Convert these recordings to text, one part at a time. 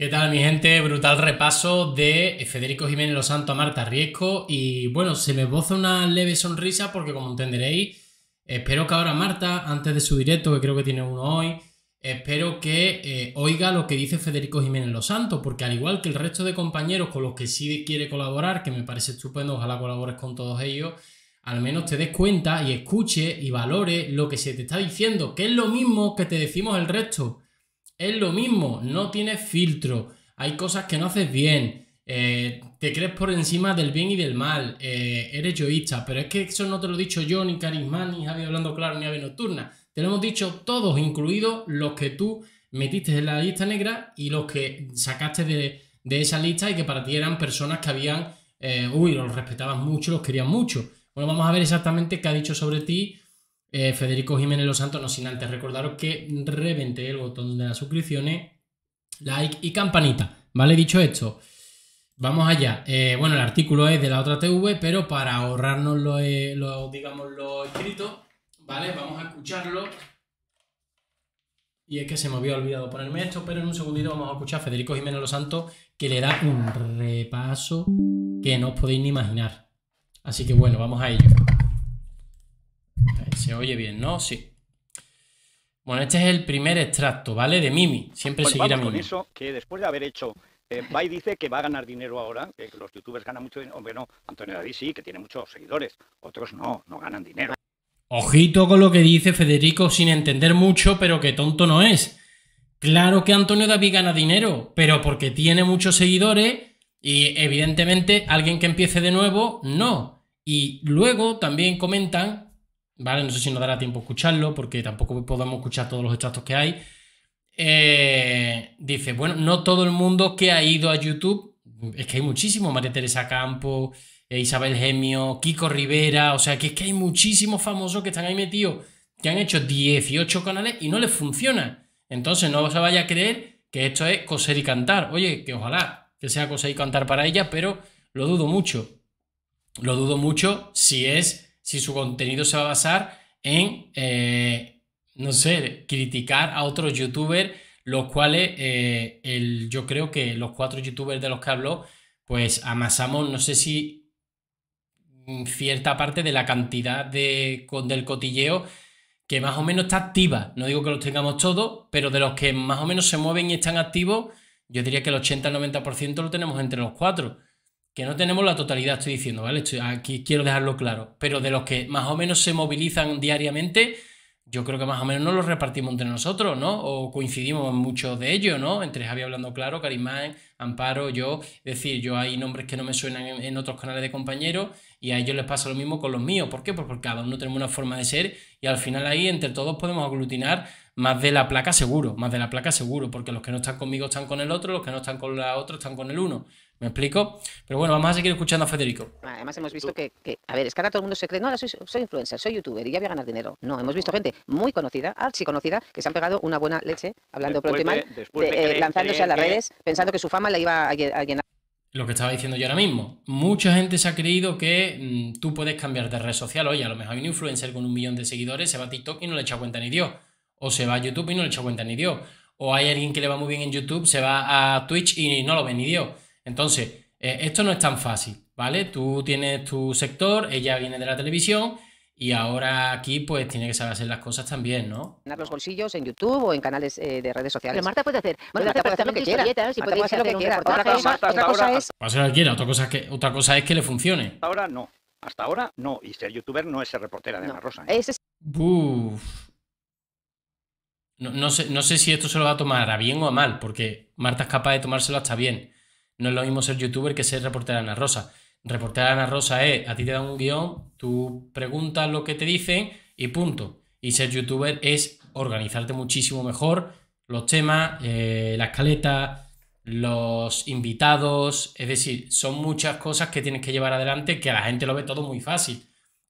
¿Qué tal, mi gente? Brutal repaso de Federico Jiménez Los Santos a Marta Riesco. Y bueno, se me boza una leve sonrisa porque, como entenderéis, espero que ahora Marta, antes de su directo, que creo que tiene uno hoy, espero que eh, oiga lo que dice Federico Jiménez Los Santos, porque al igual que el resto de compañeros con los que sí quiere colaborar, que me parece estupendo, ojalá colabores con todos ellos, al menos te des cuenta y escuche y valore lo que se te está diciendo, que es lo mismo que te decimos el resto es lo mismo, no tienes filtro, hay cosas que no haces bien, eh, te crees por encima del bien y del mal, eh, eres yoísta, pero es que eso no te lo he dicho yo, ni Carismán, ni Javi Hablando Claro, ni Ave Nocturna, te lo hemos dicho todos, incluidos los que tú metiste en la lista negra y los que sacaste de, esa lista y que para ti eran personas que habían, eh, uy, los respetabas mucho, los querían mucho. Bueno, vamos a ver exactamente qué ha dicho sobre ti eh, Federico Jiménez Los Santos, no sin antes recordaros que reventé el botón de las suscripciones, like y campanita. ¿Vale? Dicho esto, vamos allá. Eh, bueno, el artículo es de la otra TV, pero para ahorrarnos eh, lo, digamos, lo escrito, ¿vale? Vamos a escucharlo. Y es que se me había olvidado ponerme esto, pero en un segundito vamos a escuchar a Federico Jiménez Los Santos, que le da un repaso que no os podéis ni imaginar. Así que bueno, vamos a ello. Se oye bien, ¿no? Sí. Bueno, este es el primer extracto, ¿vale? De Mimi. Siempre pues seguirá seguir a Mimi. Con eso, que después de haber hecho. Eh, dice que va a ganar dinero ahora, que los youtubers ganan mucho dinero. Hombre, Antonio David sí, que tiene muchos seguidores. Otros no, no ganan dinero. Ojito con lo que dice Federico sin entender mucho, pero que tonto no es. Claro que Antonio David gana dinero, pero porque tiene muchos seguidores y evidentemente alguien que empiece de nuevo, no. Y luego también comentan ¿vale? No sé si nos dará tiempo a escucharlo porque tampoco podemos escuchar todos los extractos que hay. Eh, dice, bueno, no todo el mundo que ha ido a YouTube, es que hay muchísimo, María Teresa Campo, eh, Isabel Gemio, Kiko Rivera, o sea, que es que hay muchísimos famosos que están ahí metidos, que han hecho 18 canales y no les funciona. Entonces no se vaya a creer que esto es coser y cantar. Oye, que ojalá que sea coser y cantar para ella, pero lo dudo mucho. Lo dudo mucho si es si su contenido se va a basar en, eh, no sé, criticar a otros youtubers, los cuales eh, yo creo que los cuatro youtubers de los que hablo pues amasamos, no sé si mm, cierta parte de la cantidad de, con, del cotilleo que más o menos está activa. No digo que los tengamos todos, pero de los que más o menos se mueven y están activos, yo diría que el 80-90% lo tenemos entre los cuatro que no tenemos la totalidad, estoy diciendo, ¿vale? aquí quiero dejarlo claro, pero de los que más o menos se movilizan diariamente, yo creo que más o menos no los repartimos entre nosotros, ¿no? O coincidimos en muchos de ellos, ¿no? Entre Javi Hablando Claro, Karimán, Amparo, yo. Es decir, yo hay nombres que no me suenan en, otros canales de compañeros y a ellos les pasa lo mismo con los míos. ¿Por qué? Pues porque cada uno tenemos una forma de ser y al final ahí entre todos podemos aglutinar más de la placa seguro, más de la placa seguro, porque los que no están conmigo están con el otro, los que no están con la otro están con el uno. ¿Me explico? Pero bueno, vamos a seguir escuchando a Federico. Además hemos visto que, a ver, es que ahora todo el mundo se cree, no, ahora soy, influencer, soy youtuber y ya voy a ganar dinero. No, hemos visto gente muy conocida, ah, sí conocida, que se han pegado una buena leche, hablando por pronto eh, lanzándose a las redes, pensando que su fama la iba a, llenar lo que estaba diciendo yo ahora mismo. Mucha gente se ha creído que mm, tú puedes cambiar de red social. Oye, a lo mejor hay un influencer con un millón de seguidores, se va a TikTok y no le echa cuenta ni Dios. O se va a YouTube y no le echa cuenta ni Dios. O hay alguien que le va muy bien en YouTube, se va a Twitch y no lo ve ni Dios. Entonces, eh, esto no es tan fácil, ¿vale? Tú tienes tu sector, ella viene de la televisión y ahora aquí pues tiene que saber hacer las cosas también, ¿no? los bolsillos en YouTube o en canales eh, de redes sociales. Marta puede hacer, puede hacer lo que quiera. Si Marta puede hacer lo que quiera. Otra cosa, es... que otra cosa es que, le funcione. Ahora no, hasta ahora no. Y ser youtuber no es ser reportera de Marrosa. Rosa. ¿eh? No, sé, si esto se lo va a tomar a bien o a mal, porque Marta es capaz de tomárselo hasta bien. No es lo mismo ser youtuber que ser reportera Ana Rosa. Reportera Ana Rosa es, a ti te dan un guión, tú preguntas lo que te dicen y punto. Y ser youtuber es organizarte muchísimo mejor los temas, eh, la escaleta, los invitados, es decir, son muchas cosas que tienes que llevar adelante que a la gente lo ve todo muy fácil.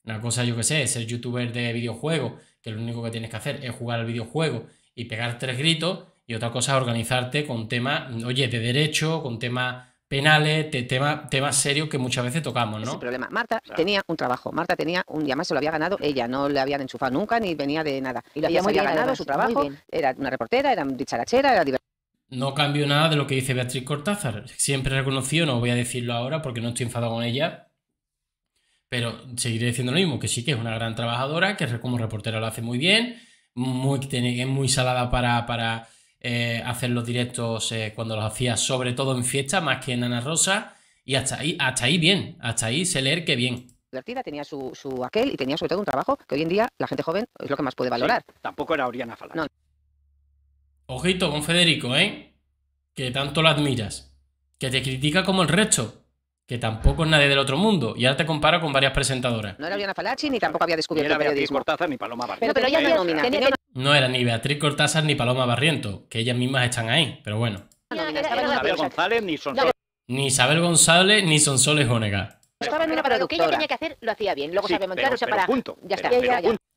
Una cosa, yo que sé, ser youtuber de videojuego que lo único que tienes que hacer es jugar al videojuego y pegar tres gritos, y otra cosa es organizarte con temas, oye, de derecho, con temas penales, temas serios que muchas veces tocamos, ¿no? Es problema. Marta tenía un trabajo, Marta tenía un día más, se lo había ganado ella, no le habían enchufado nunca ni venía de nada. Y lo había, muy ganado, su trabajo, era una reportera, era dicharachera, era divertida. No cambio nada de lo que dice Beatriz Cortázar. Siempre reconoció, no voy a decirlo ahora porque no estoy enfadado con ella, pero seguiré diciendo lo mismo, que sí que es una gran trabajadora, que como reportera lo hace muy bien, muy, es muy salada para, para eh, hacer los directos eh, cuando los hacía, sobre todo en fiesta, más que en Ana Rosa. Y hasta ahí, hasta ahí bien, hasta ahí se leer que bien. Divertida, tenía su, aquel y tenía sobre todo un trabajo que hoy en día la gente joven es lo que más puede valorar. tampoco era Oriana Falas. Ojito con Federico, ¿eh? Que tanto lo admiras. Que te critica como el resto que tampoco es nadie del otro mundo. Y ahora te comparo con varias presentadoras. No era Diana Falachi ni tampoco había descubierto el periodismo. ni Paloma Barriento. Pero, pero ella no No era ni Beatriz Cortázar ni Paloma Barriento, que ellas mismas están ahí, pero bueno. ni Isabel González ni Sonsoles Jónega lo que ella tenía que hacer, lo hacía bien. Luego sí, sabemos pero, para... punto, ya está.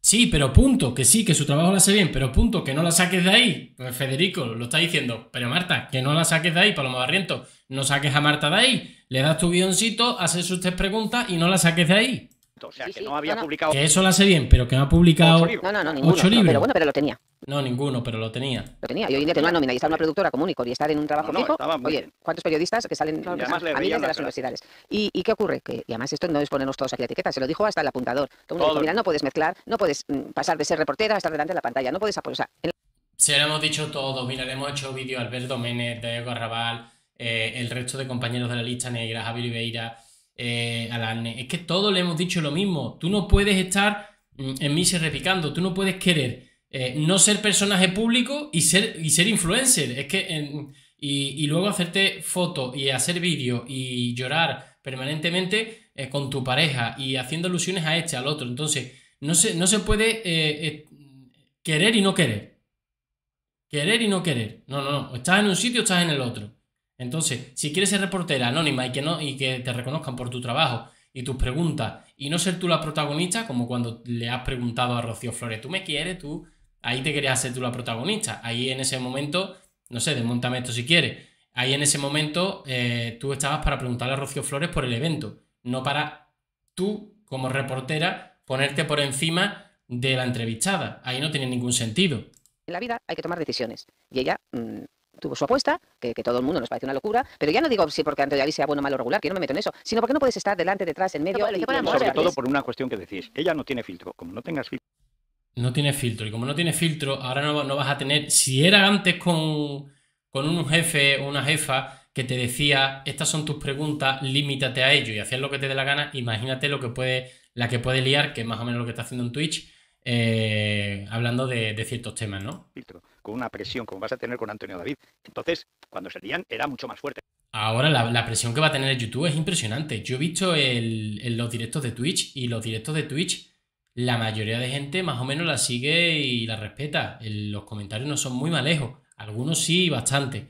Sí, pero punto, que sí, que su trabajo lo hace bien, pero punto, que no la saques de ahí. Pues Federico lo está diciendo, pero Marta, que no la saques de ahí, Paloma Barriento, no saques a Marta de ahí, le das tu guioncito, haces sus preguntas y no la saques de ahí. O sea, que no había publicado. Que eso la sé bien, pero que no ha publicado. Mucho libro pero bueno, pero lo tenía. No, ninguno, pero lo tenía. Lo tenía. Y hoy en día una y estar en una productora común y estar en un trabajo fijo. Oye, ¿cuántos periodistas que salen a, de las universidades? ¿Y, qué ocurre? Que, además esto no es ponernos todos aquí la etiqueta, se lo dijo hasta el apuntador. el mundo mira, no puedes mezclar, no puedes mm, pasar de ser reportera a estar delante de la pantalla, no puedes apoyar. si Se lo hemos dicho todo, mira, le hemos hecho vídeo a Alberto Menes, Diego Arrabal, eh, el resto de compañeros de la lista negra, Javier Ibeira. Eh, es que todos le hemos dicho lo mismo. Tú no puedes estar mm, en mí se repicando, tú no puedes querer eh, no ser personaje público y ser, y ser influencer. Es que. y, luego hacerte fotos y hacer vídeos y llorar permanentemente eh, con tu pareja y haciendo alusiones a este, al otro. Entonces, no se, no se puede querer y no querer. Querer y no querer. No, no, no. Estás en un sitio, estás en el otro. Entonces, si quieres ser reportera anónima y que, no, y que te reconozcan por tu trabajo y tus preguntas y no ser tú la protagonista, como cuando le has preguntado a Rocío Flores, tú me quieres, tú, ahí te querías ser tú la protagonista. Ahí en ese momento, no sé, desmontame esto si quieres. Ahí en ese momento eh, tú estabas para preguntarle a Rocío Flores por el evento, no para tú, como reportera, ponerte por encima de la entrevistada. Ahí no tiene ningún sentido. En la vida hay que tomar decisiones y ella mm, tuvo su apuesta, que, que, todo el mundo nos parece una locura, pero ya no digo si porque Antonelli sea bueno, malo, regular, que no me meto en eso, sino porque no puedes estar delante, detrás, en medio. sobre todo por una cuestión que decís, ella no tiene filtro, como no tengas filtro. No tiene filtro, y como no tiene filtro, ahora no, vas a tener, si era antes con, un jefe o una jefa que te decía, estas son tus preguntas, límitate a ello y hacer lo que te dé la gana, imagínate lo que puede, la que puede liar, que es más o menos lo que está haciendo en Twitch, eh, hablando de, de, ciertos temas, ¿no? Filtro con una presión como vas a tener con Antonio David. Entonces, cuando salían, era mucho más fuerte. Ahora la, presión que va a tener YouTube es impresionante. Yo he visto en los directos de Twitch y los directos de Twitch, la mayoría de gente más o menos la sigue y la respeta. los comentarios no son muy malejos, algunos sí, bastante.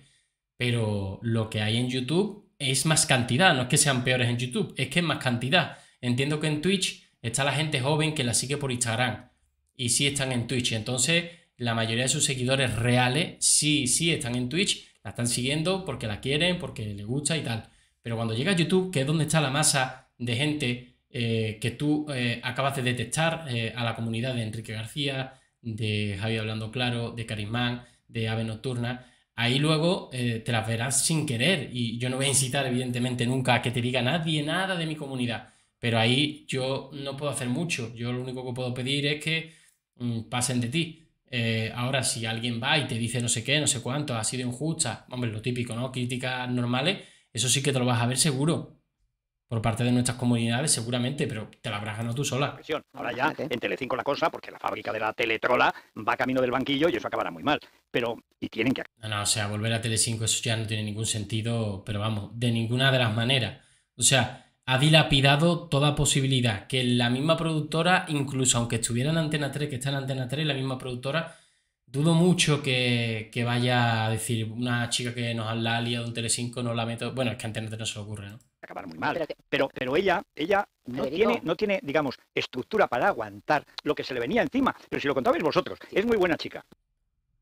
Pero lo que hay en YouTube es más cantidad, no es que sean peores en YouTube, es que es más cantidad. Entiendo que en Twitch está la gente joven que la sigue por Instagram y sí están en Twitch. Entonces la mayoría de sus seguidores reales sí, sí están en Twitch, la están siguiendo porque la quieren, porque le gusta y tal. Pero cuando llega a YouTube, que es donde está la masa de gente eh, que tú eh, acabas de detectar, eh, a la comunidad de Enrique García, de Javier Hablando Claro, de Carismán, de Ave Nocturna, ahí luego te las verás sin querer. Y yo no voy a incitar, evidentemente, nunca a que te diga nadie nada de mi comunidad. Pero ahí yo no puedo hacer mucho. Yo lo único que puedo pedir es que mm, pasen de ti eh, ahora, si alguien va y te dice no sé qué, no sé cuánto, ha sido injusta, hombre, lo típico, ¿no? Críticas normales, eso sí que te lo vas a ver seguro. Por parte de nuestras comunidades, seguramente, pero te la habrás ganado tú sola. Ahora ya en Telecinco la cosa, porque la fábrica de la teletrola va camino del banquillo y eso acabará muy mal. Pero, y tienen que... No, no, o sea, volver a Telecinco eso ya no tiene ningún sentido, pero vamos, de ninguna de las maneras. O sea, ha dilapidado toda posibilidad. Que la misma productora, incluso aunque estuviera en Antena 3, que está en Antena 3, la misma productora, dudo mucho que, vaya a decir una chica que nos la ha liado un Telecinco, no la meto. Bueno, es que Antena 3 no se le ocurre, ¿no? Acabar muy mal. Pero, pero ella, ella no tiene, no tiene, digamos, estructura para aguantar lo que se le venía encima. Pero si lo contabais vosotros, es muy buena chica.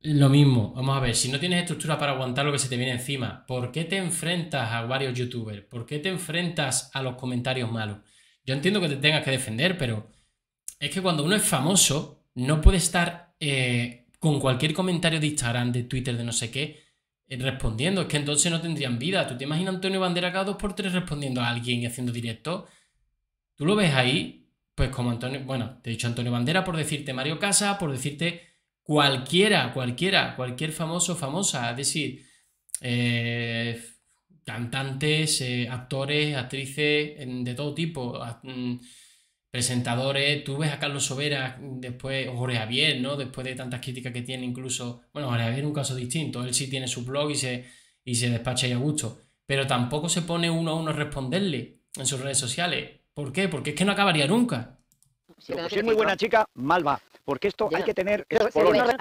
Lo mismo, vamos a ver, si no tienes estructura para aguantar lo que se te viene encima, ¿por qué te enfrentas a varios youtubers? ¿Por qué te enfrentas a los comentarios malos? Yo entiendo que te tengas que defender, pero es que cuando uno es famoso, no puede estar eh, con cualquier comentario de Instagram, de Twitter, de no sé qué, eh, respondiendo. Es que entonces no tendrían vida. ¿Tú te imaginas Antonio Bandera cada dos por tres respondiendo a alguien y haciendo directo? Tú lo ves ahí, pues como Antonio, bueno, te he dicho Antonio Bandera por decirte Mario Casa, por decirte cualquiera, cualquiera, cualquier famoso, famosa, es decir, eh, cantantes, eh, actores, actrices de todo tipo, mm, presentadores, tú ves a Carlos Sobera mm, después, o Jorge Javier, ¿no? Después de tantas críticas que tiene incluso, bueno, Jorge Javier es un caso distinto, él sí tiene su blog y se, y se despacha y a gusto, pero tampoco se pone uno a uno a responderle en sus redes sociales. ¿Por qué? Porque es que no acabaría nunca. Si es muy buena chica, mal va porque esto hay que tener... al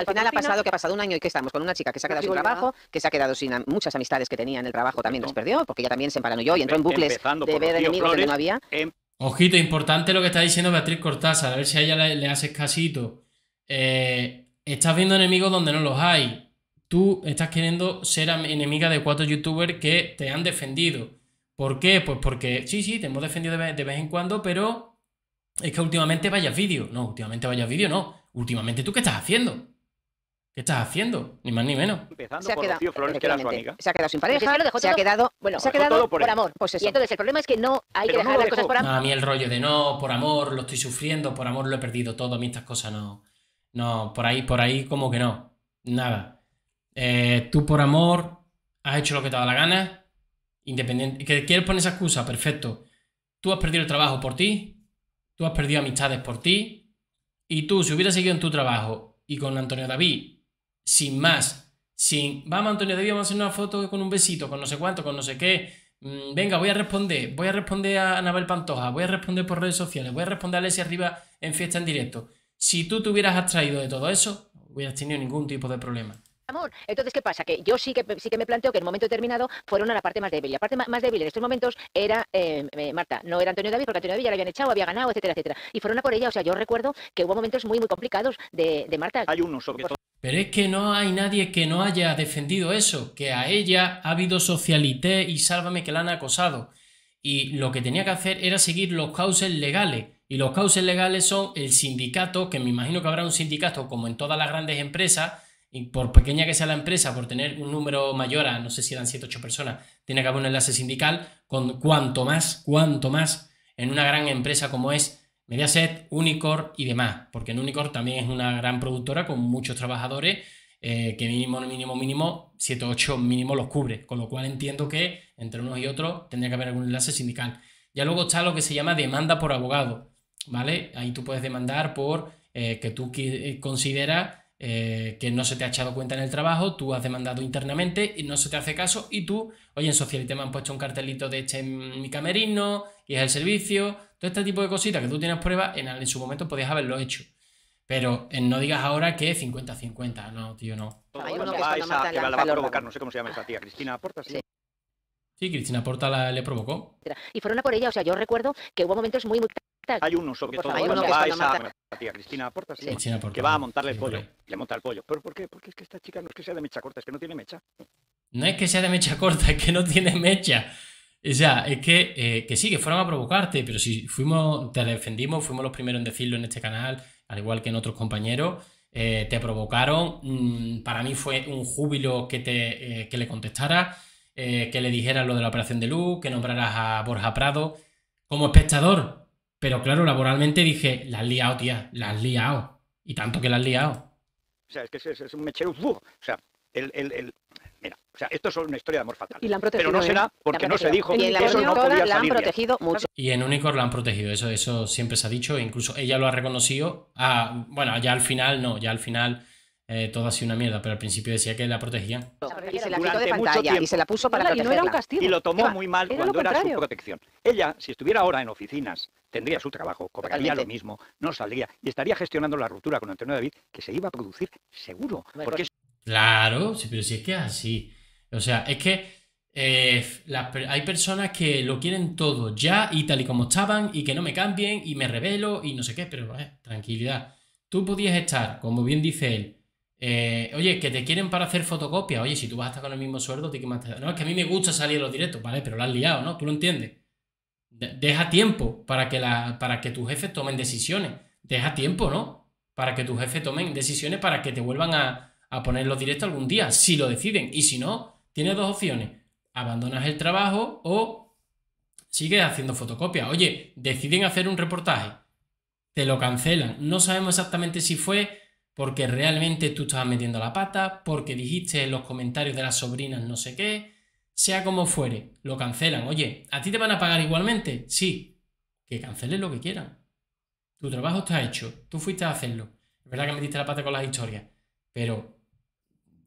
final ha pasado que ha pasado un año y que estamos con una chica que se ha quedado sin trabajo, que se ha quedado sin muchas amistades que tenía en el trabajo, también las perdió, porque ella también se emparanoyó y entró en bucles de ver enemigos no había. Em-, Ojito, importante lo que está diciendo Beatriz Cortázar, a ver si a ella le, haces casito. Eh, estás viendo enemigos donde no los hay. Tú estás queriendo ser enemiga de cuatro youtubers que te han defendido. ¿Por qué? Pues porque sí, sí, te hemos defendido de vez en cuando, pero es que últimamente vayas vídeo. No, últimamente vayas vídeo, no últimamente, ¿tú qué estás haciendo? ¿Qué estás haciendo? Ni más ni menos. se ha quedado, Flores, que era su amiga. Se ha quedado sin pareja, se, ha quedado, bueno, se ha quedado por, amor. Pues eso. Y entonces el problema es que no hay que dejar las cosas por amor. a mí el rollo de no, por amor, lo estoy sufriendo, por amor lo he perdido todo, a mí estas cosas no. No, por ahí, por ahí, como que no. Nada. Eh, tú por amor has hecho lo que te da la gana. Independiente. ¿Que quieres poner esa excusa? Perfecto. Tú has perdido el trabajo por ti. Tú has perdido amistades por ti y tú, si hubieras seguido en tu trabajo y con Antonio David, sin más, sin, vamos Antonio David, vamos a hacer una foto con un besito, con no sé cuánto, con no sé qué, mm, venga, voy a responder, voy a responder a Anabel Pantoja, voy a responder por redes sociales, voy a responder a Arriba en fiesta en directo. Si tú te hubieras abstraído de todo eso, hubieras tenido ningún tipo de problema. Entonces, ¿qué pasa? Que yo sí que, sí que me planteo que en un momento determinado fueron a la parte más débil. La parte más débil en estos momentos era eh, eh, Marta, no era Antonio David, porque Antonio David ya la habían echado, había ganado, etcétera, etcétera. Y fueron a por ella. O sea, yo recuerdo que hubo momentos muy, muy complicados de, Marta. Hay uno sobre todo. Pero es que no hay nadie que no haya defendido eso, que a ella ha habido socialité y sálvame que la han acosado. Y lo que tenía que hacer era seguir los cauces legales. Y los cauces legales son el sindicato, que me imagino que habrá un sindicato como en todas las grandes empresas, y por pequeña que sea la empresa, por tener un número mayor a, no sé si eran 7 8 personas, tiene que haber un enlace sindical, con cuanto más, cuanto más, en una gran empresa como es Mediaset, Unicor y demás, porque en Unicor también es una gran productora con muchos trabajadores, eh, que mínimo, mínimo, mínimo, 7 8 mínimo los cubre, con lo cual entiendo que entre unos y otros tendría que haber algún enlace sindical. Ya luego está lo que se llama demanda por abogado, ¿vale? Ahí tú puedes demandar por eh, que tú eh, consideras eh, que no se te ha echado cuenta en el trabajo, tú has demandado internamente y no se te hace caso y tú, oye, en Socialite me han puesto un cartelito de este en mi camerino y es el servicio, todo este tipo de cositas que tú tienes prueba, en, en su momento podías haberlo hecho. Pero eh, no digas ahora que 50-50, no, tío, no. va a provocar, no sé cómo se llama esa tía, Cristina Porta, sí. sí. Cristina Porta la, le provocó. Y fueron a por ella, o sea, yo recuerdo que hubo momentos muy, muy hay uno, sobre todo, va Cristina que va a montarle el pollo. Le monta el pollo. ¿Pero por qué? Porque es que esta chica no es que sea de mecha corta, es que no tiene mecha. No es que sea de mecha corta, es que no tiene mecha. O sea, es que, eh, sí, que fueron a provocarte, pero si fuimos, te defendimos, fuimos los primeros en decirlo en este canal, al igual que en otros compañeros, eh, te provocaron. Mm, para mí fue un júbilo que, te, eh, le contestara, que le dijeras lo de la operación de luz, que nombraras a Borja Prado. Como espectador, pero claro, laboralmente dije, la has liado, tía, la has liado. Y tanto que la has liado. O sea, es que es, es un mechero. o sea, el, el, el, mira, o sea, esto es una historia de amor fatal. Y la han protegido, Pero no ¿eh? será porque no se dijo. Y en eso no podía la han protegido mucho. Y en Unicor la han protegido, eso, eso siempre se ha dicho. E incluso ella lo ha reconocido. Ah, bueno, ya al final no, ya al final. Eh, todo ha sido una mierda, pero al principio decía que la protegían. Y se la de pantalla y se la puso para que protegerla. No un castigo. Y lo tomó muy mal cuando era su protección. Ella, si estuviera ahora en oficinas tendría su trabajo, cobraría lo mismo, no saldría y estaría gestionando la ruptura con Antonio David que se iba a producir seguro. Claro, sí, pero si es que así. O sea, es que eh, hay personas que lo quieren todo ya y tal y como estaban y que no me cambien y me revelo y no sé qué, pero eh, tranquilidad. Tú podías estar, como bien dice él, eh, oye, que te quieren para hacer fotocopia. Oye, si tú vas a estar con el mismo sueldo, te que No, es que a mí me gusta salir a los directos, ¿vale? Pero lo has liado, ¿no? Tú lo entiendes. Deja tiempo para que, para que tus jefes tomen decisiones. Deja tiempo, ¿no? Para que tus jefes tomen decisiones para que te vuelvan a, a poner los directos algún día, si lo deciden. Y si no, tienes dos opciones. Abandonas el trabajo o sigues haciendo fotocopias. Oye, deciden hacer un reportaje. Te lo cancelan. No sabemos exactamente si fue porque realmente tú estabas metiendo la pata, porque dijiste en los comentarios de las sobrinas no sé qué, sea como fuere, lo cancelan. Oye, ¿a ti te van a pagar igualmente? Sí. Que cancelen lo que quieran. Tu trabajo está hecho. Tú fuiste a hacerlo. Es verdad que me diste la pata con las historias. Pero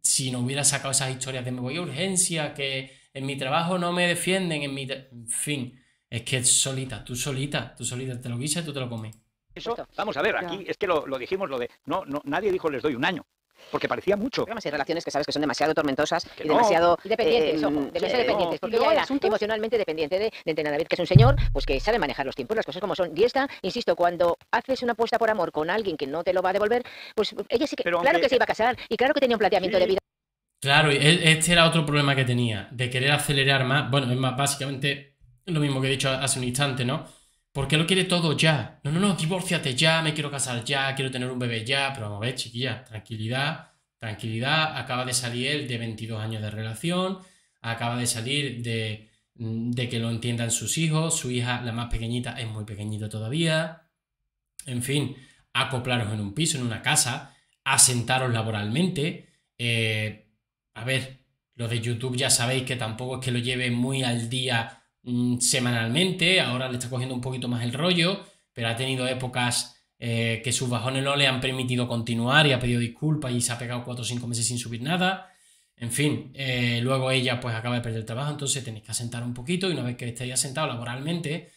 si no hubiera sacado esas historias de me voy a urgencia, que en mi trabajo no me defienden, en mi. En fin, es que solita, tú solita, tú solita te lo guisas y tú te lo comes. Eso, vamos a ver, aquí es que lo, lo dijimos, lo de. No, no, nadie dijo les doy un año. Porque parecía mucho. además y relaciones que sabes que son demasiado tormentosas demasiado... Eh, eh, dependientes, demasiado dependientes. Porque era emocionalmente dependiente de, de, David, que es un señor pues que sabe manejar los tiempos, las cosas como son. Y esta, insisto, cuando haces una apuesta por amor con alguien que no te lo va a devolver, pues ella sí que... claro que se iba a casar y claro que tenía un planteamiento de vida. Claro, e, este era otro problema que tenía, de querer acelerar más. Bueno, es más, básicamente lo mismo que he dicho hace un instante, ¿no? ¿Por qué lo quiere todo ya? No, no, no, divórciate ya, me quiero casar ya, quiero tener un bebé ya. Pero vamos a ver, chiquilla, tranquilidad, tranquilidad. Acaba de salir él de 22 años de relación, acaba de salir mm, de, que lo entiendan sus hijos. Su hija, la más pequeñita, es muy pequeñita todavía. En fin, acoplaros en un piso, en una casa, asentaros laboralmente. Eh, a ver, lo de YouTube ya sabéis que tampoco es que lo lleve muy al día Mm, semanalmente, ahora le está cogiendo un poquito más el rollo, pero ha tenido épocas eh, que sus bajones no le han permitido continuar y ha pedido disculpas y se ha pegado 4 o 5 meses sin subir nada. En fin, eh, luego ella pues acaba de perder el trabajo, entonces tenéis que asentar un poquito y una vez que estéis sentado laboralmente,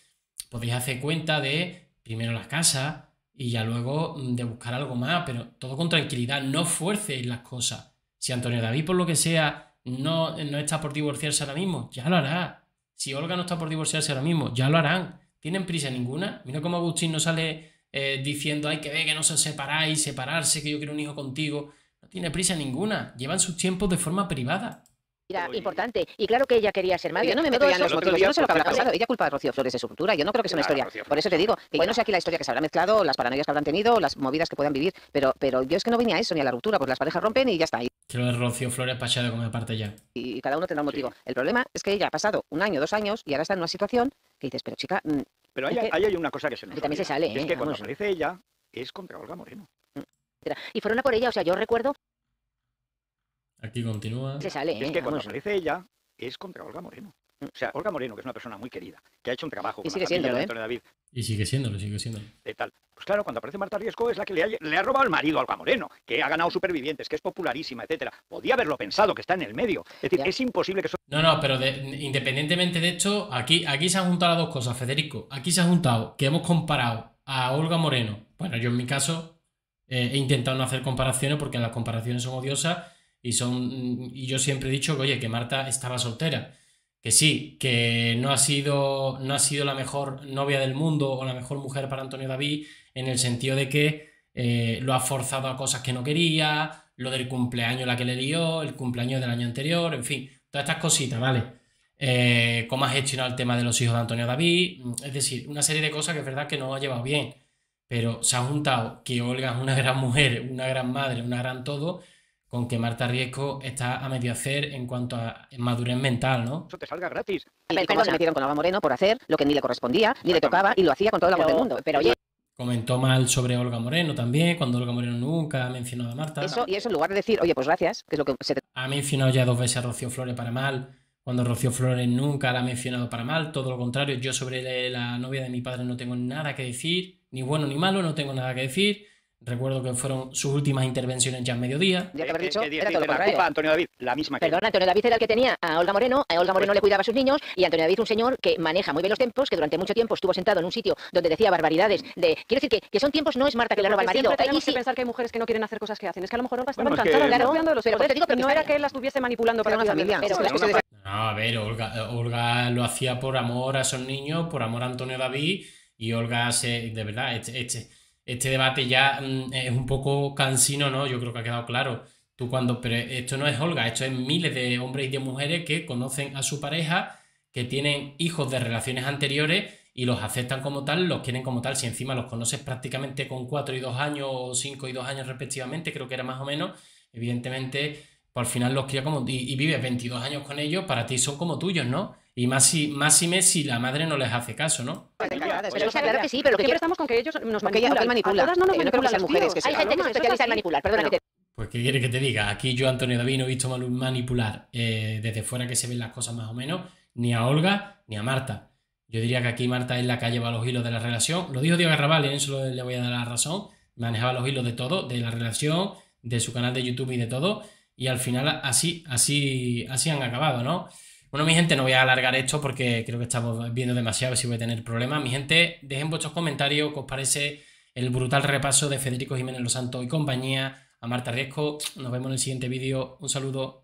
podéis hacer cuenta de primero las casas y ya luego mm, de buscar algo más, pero todo con tranquilidad, no fuerces las cosas. Si Antonio David, por lo que sea, no, no está por divorciarse ahora mismo, ya lo hará. Si Olga no está por divorciarse ahora mismo, ya lo harán. ¿Tienen prisa ninguna? Mira cómo Agustín no sale eh, diciendo, hay que ver que no se separáis, separarse, que yo quiero un hijo contigo. No tiene prisa ninguna. Llevan sus tiempos de forma privada. Mira, importante. Y claro que ella quería ser madre. Yo no me meto ya en los motivos. Yo no sé lo que habrá pasado. Ella culpa a Rocío Flores de su ruptura. Yo no creo que sea una historia. Por eso te digo que yo no sé aquí la historia que se habrá mezclado, las paranoias que habrán tenido, las movidas que puedan vivir. Pero, pero yo es que no venía a eso ni a la ruptura, pues las parejas rompen y ya está. Que lo de Rocío Flores pachado como parte ya. Y cada uno tendrá un motivo. El problema es que ella ha pasado un año, dos años y ahora está en una situación que dices, pero chica. Mm, pero ahí, hay, una cosa que se nos. y también se sale. ¿eh? Es que Vamos. cuando dice ella es contra Olga Moreno. Mm. Y fueron a por ella, o sea, yo recuerdo Aquí continúa. Se sale, es ¿eh? que cuando aparece ella es contra Olga Moreno. Mm. O sea, Olga Moreno, que es una persona muy querida, que ha hecho un trabajo y sigue siendo, de ¿eh? David. Y sigue siéndolo, sigue siéndolo. tal. Pues claro, cuando aparece Marta Riesco es la que le ha, robado al marido a Olga Moreno, que ha ganado supervivientes, que es popularísima, etcétera. Podía haberlo pensado, que está en el medio. Es decir, es imposible que... eso no, no, pero independientemente de esto aquí, aquí se han juntado las dos cosas, Federico. Aquí se ha juntado que hemos comparado a Olga Moreno. Bueno, yo en mi caso eh, he intentado no hacer comparaciones porque las comparaciones son odiosas y, son, y yo siempre he dicho que, oye, que Marta estaba soltera. Que sí, que no ha, sido, no ha sido la mejor novia del mundo o la mejor mujer para Antonio David, en el sentido de que eh, lo ha forzado a cosas que no quería, lo del cumpleaños la que le dio, el cumpleaños del año anterior, en fin, todas estas cositas, ¿vale? Eh, cómo has gestionado el tema de los hijos de Antonio David, es decir, una serie de cosas que es verdad que no ha llevado bien, pero se ha juntado que Olga es una gran mujer, una gran madre, una gran todo, con que Marta Riesco está a medio hacer en cuanto a madurez mental, ¿no? Eso te salga gratis. Y cómo se metieron con Olga Moreno por hacer lo que ni le correspondía, ni le tocaba y lo hacía con todo el amor del mundo. Pero oye. Comentó mal sobre Olga Moreno también, cuando Olga Moreno nunca ha mencionado a Marta. Eso, y eso en lugar de decir, oye, pues gracias, que es lo que se te... Ha mencionado ya dos veces a Rocío Flores para mal, cuando Rocío Flores nunca la ha mencionado para mal, todo lo contrario, yo sobre la novia de mi padre no tengo nada que decir, ni bueno ni malo, no tengo nada que decir Recuerdo que fueron sus últimas intervenciones ya en mediodía. Ya eh, haber eh, dicho, era todo la culpa, Antonio David, la misma que Perdón, Antonio David era el que tenía a Olga Moreno, a Olga Moreno le cuidaba a sus niños y Antonio David un señor que maneja muy bien los tiempos, que durante mucho tiempo estuvo sentado en un sitio donde decía barbaridades de... Quiero decir que, que son tiempos, no es Marta que le roba al marido. tenemos sí. que pensar que hay mujeres que no quieren hacer cosas que hacen. Es que a lo mejor Olga estaba bueno, cansada, los pero te digo, pero no era que él la estuviese manipulando para una familia. No, a ver, Olga, lo hacía por amor a sus niños, por amor a Antonio David y Olga se... De verdad, este, este este debate ya mm, es un poco cansino, ¿no? Yo creo que ha quedado claro. Tú cuando, pero esto no es Olga, esto es miles de hombres y de mujeres que conocen a su pareja, que tienen hijos de relaciones anteriores y los aceptan como tal, los quieren como tal, si encima los conoces prácticamente con cuatro y dos años o cinco y dos años respectivamente, creo que era más o menos, evidentemente, por final los cría como y, y vives 22 años con ellos, para ti son como tuyos, ¿no? Y más si, más si la madre no les hace caso, ¿no? Pues pues claro que sí, pero lo que quiero estamos con que ellos nos manipulan. no las mujeres. Que Hay gente que se especializa en manipular, perdona Pues qué quiere que te diga, aquí yo Antonio David no he visto manipular eh, desde fuera que se ven las cosas más o menos, ni a Olga ni a Marta. Yo diría que aquí Marta es la que lleva los hilos de la relación. Lo dijo Diego Garrabal en ¿eh? eso le voy a dar la razón. Manejaba los hilos de todo, de la relación, de su canal de YouTube y de todo. Y al final así, así, así han acabado, ¿no? Bueno, mi gente, no voy a alargar esto porque creo que estamos viendo demasiado si voy a tener problemas. Mi gente, dejen vuestros comentarios qué os parece el brutal repaso de Federico Jiménez Los Santos y compañía. A Marta Riesco, nos vemos en el siguiente vídeo. Un saludo.